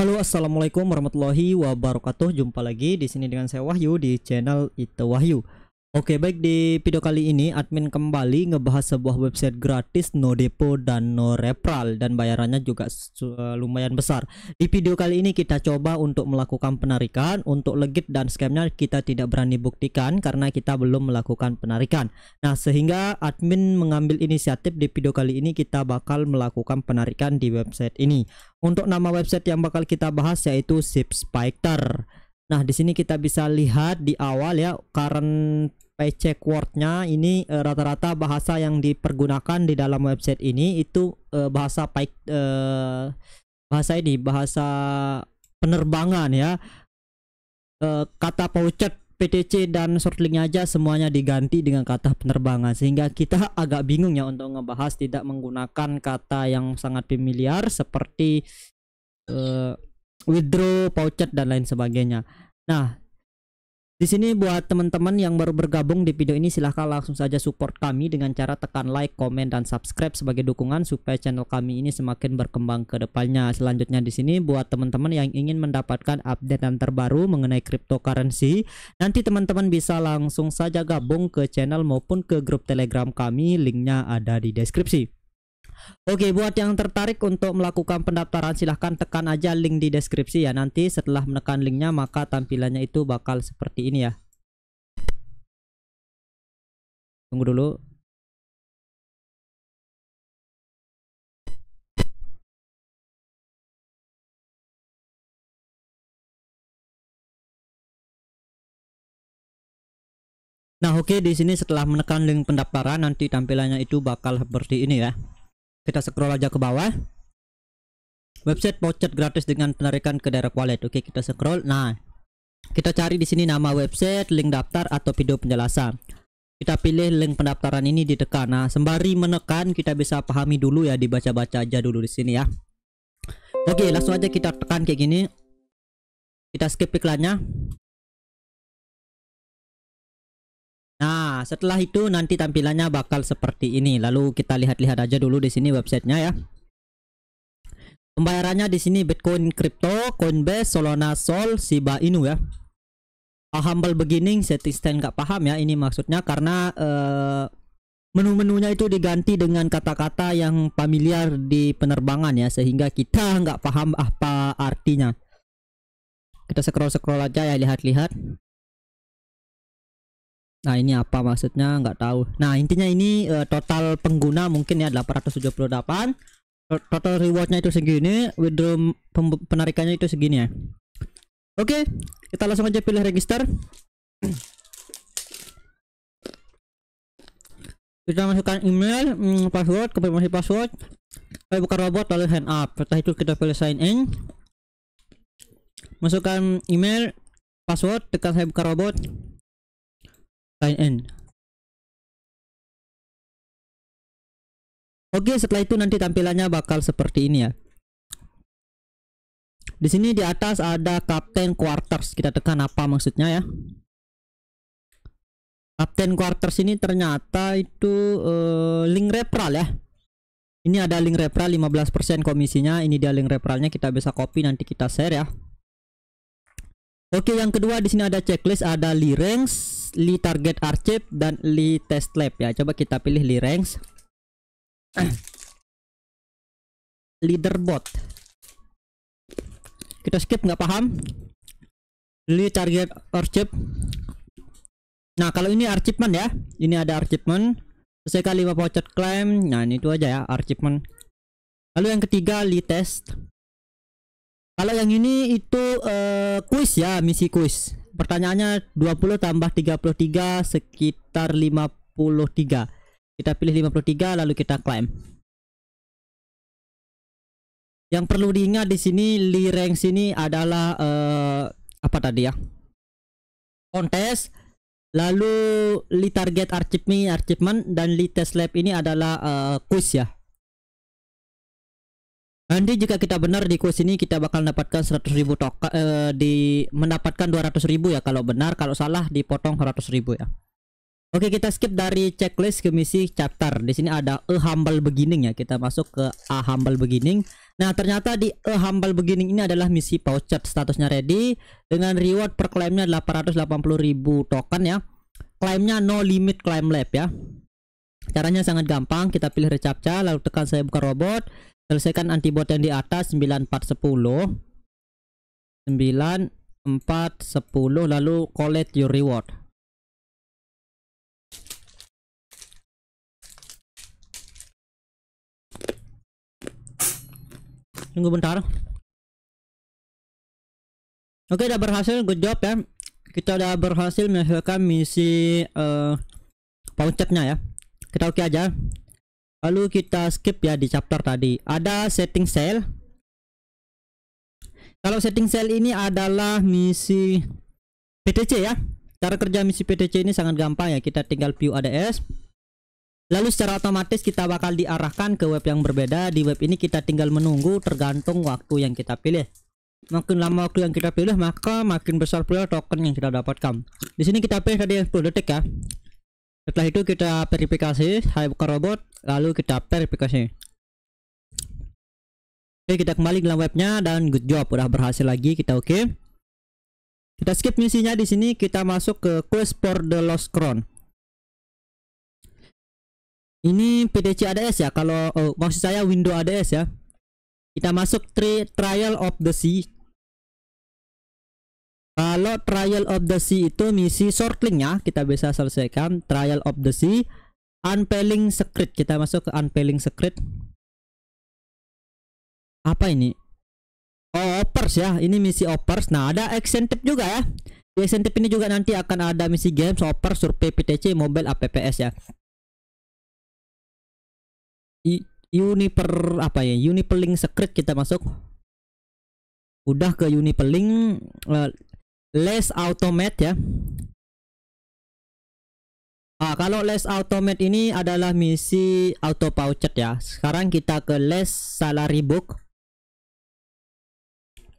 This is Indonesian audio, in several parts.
Halo assalamualaikum warahmatullahi wabarakatuh jumpa lagi di sini dengan saya Wahyu di channel Ite Wahyu Oke baik di video kali ini admin kembali ngebahas sebuah website gratis no depo dan no referral dan bayarannya juga lumayan besar Di video kali ini kita coba untuk melakukan penarikan untuk legit dan scamnya kita tidak berani buktikan karena kita belum melakukan penarikan Nah sehingga admin mengambil inisiatif di video kali ini kita bakal melakukan penarikan di website ini Untuk nama website yang bakal kita bahas yaitu Spiker. Nah, di sini kita bisa lihat di awal ya current paycheck word-nya ini e, rata-rata uh, bahasa yang dipergunakan di dalam website ini itu uh, bahasa e, bahasa ini bahasa penerbangan ya. kata pouchet PTC dan shortlink aja semuanya diganti dengan kata penerbangan sehingga kita agak bingung ya untuk ngebahas tidak menggunakan kata yang sangat familiar seperti withdraw, pouchet dan lain sebagainya. Nah, di sini buat teman-teman yang baru bergabung di video ini silahkan langsung saja support kami dengan cara tekan like, komen, dan subscribe sebagai dukungan supaya channel kami ini semakin berkembang ke depannya. Selanjutnya di sini buat teman-teman yang ingin mendapatkan update dan terbaru mengenai cryptocurrency, nanti teman-teman bisa langsung saja gabung ke channel maupun ke grup telegram kami, linknya ada di deskripsi. Oke, buat yang tertarik untuk melakukan pendaftaran silahkan tekan aja link di deskripsi ya. Nanti setelah menekan linknya maka tampilannya itu bakal seperti ini ya. Tunggu dulu. Nah, oke di sini setelah menekan link pendaftaran nanti tampilannya itu bakal seperti ini ya kita scroll aja ke bawah website voucher gratis dengan penarikan ke direct wallet oke kita scroll nah kita cari di sini nama website link daftar atau video penjelasan kita pilih link pendaftaran ini ditekan. Nah, sembari menekan kita bisa pahami dulu ya dibaca-baca aja dulu di sini ya. Oke, langsung aja kita tekan kayak gini. Kita skip iklannya. Nah, setelah itu nanti tampilannya bakal seperti ini. Lalu kita lihat-lihat aja dulu di sini websitenya ya. Pembayarannya di sini Bitcoin Crypto, Coinbase, Solana, Sol, Shiba Inu ya. Uh, humble beginning, Setisten nggak paham ya ini maksudnya karena uh, menu-menunya itu diganti dengan kata-kata yang familiar di penerbangan ya sehingga kita nggak paham apa artinya. Kita scroll-scroll aja ya lihat-lihat. Nah ini apa maksudnya nggak tahu. Nah intinya ini uh, total pengguna mungkin ya 878. Total rewardnya itu segini, withdraw penarikannya itu segini ya. Oke, okay, kita langsung aja pilih register. kita masukkan email, hmm, password, konfirmasi password. Saya buka robot lalu hand up. Setelah itu kita pilih sign in. Masukkan email, password, tekan saya buka robot sign in Oke, setelah itu nanti tampilannya bakal seperti ini ya. Di sini di atas ada Captain Quarters. Kita tekan apa maksudnya ya? Captain Quarters ini ternyata itu uh, link referral ya. Ini ada link referral 15% komisinya. Ini dia link referralnya kita bisa copy nanti kita share ya. Oke, yang kedua di sini ada checklist, ada li ranks, li target archive dan li test lab ya. Coba kita pilih li ranks. Leaderboard. Kita skip nggak paham. Li target archip. Nah, kalau ini archivement ya. Ini ada archivement. sekali 5 voucher claim. Nah, ini itu aja ya, archivement. Lalu yang ketiga li test. Kalau yang ini itu uh, kuis ya, misi kuis. Pertanyaannya 20 tambah 33 sekitar 53. Kita pilih 53 lalu kita klaim. Yang perlu diingat di sini li rank sini adalah uh, apa tadi ya? Kontes lalu li target archipmi, achievement dan li test lab ini adalah uh, eh, quiz ya Nanti jika kita benar di quest ini kita bakal mendapatkan 100.000 token eh, di mendapatkan 200.000 ya kalau benar, kalau salah dipotong 100.000 ya. Oke, kita skip dari checklist ke misi chapter. Di sini ada A Humble Beginning ya. Kita masuk ke A Humble Beginning. Nah, ternyata di A Humble Beginning ini adalah misi pouchet statusnya ready dengan reward per klaimnya 880.000 token ya. Klaimnya no limit claim lab ya. Caranya sangat gampang, kita pilih recaptcha lalu tekan saya buka robot selesaikan antibot yang di atas 9410, 9410 lalu collect your reward tunggu bentar Oke udah berhasil good job ya kita udah berhasil menghasilkan misi uh, eh, pauncetnya ya kita oke okay aja lalu kita skip ya di chapter tadi ada setting cell kalau setting cell ini adalah misi PTC ya cara kerja misi PTC ini sangat gampang ya kita tinggal view ADS lalu secara otomatis kita bakal diarahkan ke web yang berbeda di web ini kita tinggal menunggu tergantung waktu yang kita pilih makin lama waktu yang kita pilih maka makin besar pula token yang kita dapatkan di sini kita pilih tadi 10 detik ya setelah itu kita verifikasi hai buka robot lalu kita verifikasi oke kita kembali dalam webnya dan good job udah berhasil lagi kita oke okay. kita skip misinya di sini kita masuk ke quest for the lost crown ini PDC ADS ya kalau oh, maksud saya window ADS ya kita masuk tri trial of the sea kalau trial of the sea itu misi shortlink ya kita bisa selesaikan trial of the sea unpeeling secret kita masuk ke unpeeling secret apa ini oh opers ya ini misi opers nah ada incentive juga ya di ini juga nanti akan ada misi game opers survei PTC mobile apps ya uniper apa ya Unipeling secret kita masuk udah ke Unipeling uh, less automate ya Nah, kalau less automate ini adalah misi auto voucher ya. Sekarang kita ke less salary book.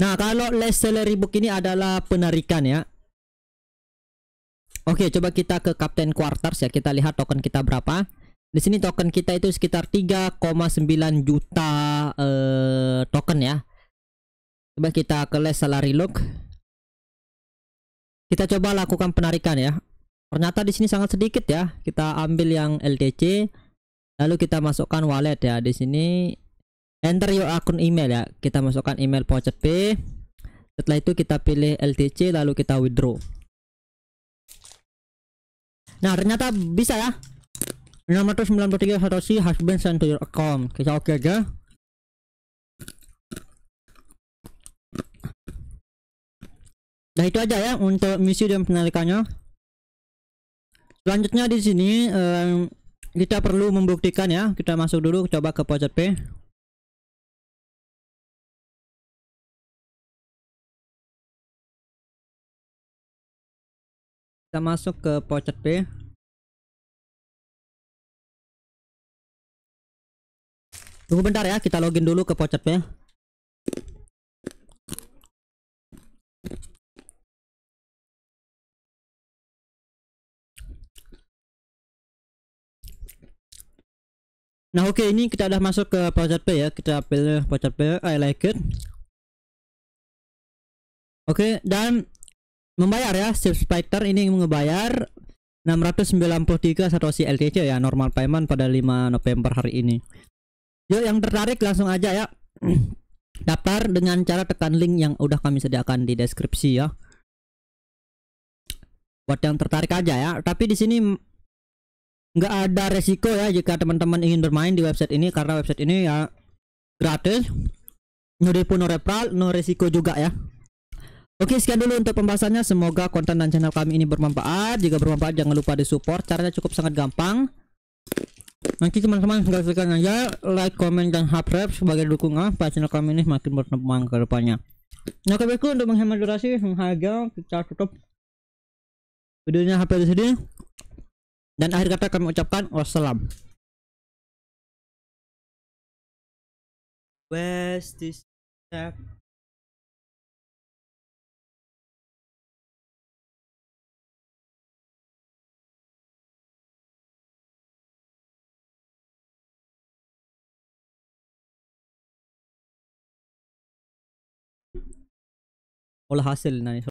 Nah, kalau less salary book ini adalah penarikan ya. Oke, coba kita ke Captain Quarters ya. Kita lihat token kita berapa. Di sini token kita itu sekitar 3,9 juta eh, token ya. Coba kita ke less salary look. Kita coba lakukan penarikan ya ternyata di sini sangat sedikit ya kita ambil yang LTC lalu kita masukkan wallet ya di sini enter your akun email ya kita masukkan email voucher P setelah itu kita pilih LTC lalu kita withdraw nah ternyata bisa ya 693 Satoshi has been sent to your account kita oke okay aja Nah itu aja ya untuk misi dan penarikannya Selanjutnya di sini um, kita perlu membuktikan ya. Kita masuk dulu coba ke pojok P. Kita masuk ke pojok P. Tunggu bentar ya, kita login dulu ke pojok P. Nah oke okay, ini kita udah masuk ke project P ya kita pilih project P I like it Oke okay, dan membayar ya Steve Spider ini membayar 693 satoshi LTC ya normal payment pada 5 November hari ini Yuk yang tertarik langsung aja ya daftar dengan cara tekan link yang udah kami sediakan di deskripsi ya buat yang tertarik aja ya tapi di sini nggak ada resiko ya jika teman-teman ingin bermain di website ini karena website ini ya gratis no depo no repral no resiko juga ya Oke sekian dulu untuk pembahasannya semoga konten dan channel kami ini bermanfaat jika bermanfaat jangan lupa di support caranya cukup sangat gampang nanti teman-teman tinggal -teman, tekan aja like comment dan subscribe sebagai dukungan ah, pada channel kami ini semakin berkembang ke depannya nah kebetulan untuk menghemat durasi menghargai kita tutup videonya HP di sini dan akhir kata kami ucapkan wassalam. Where's this step? hasil nanti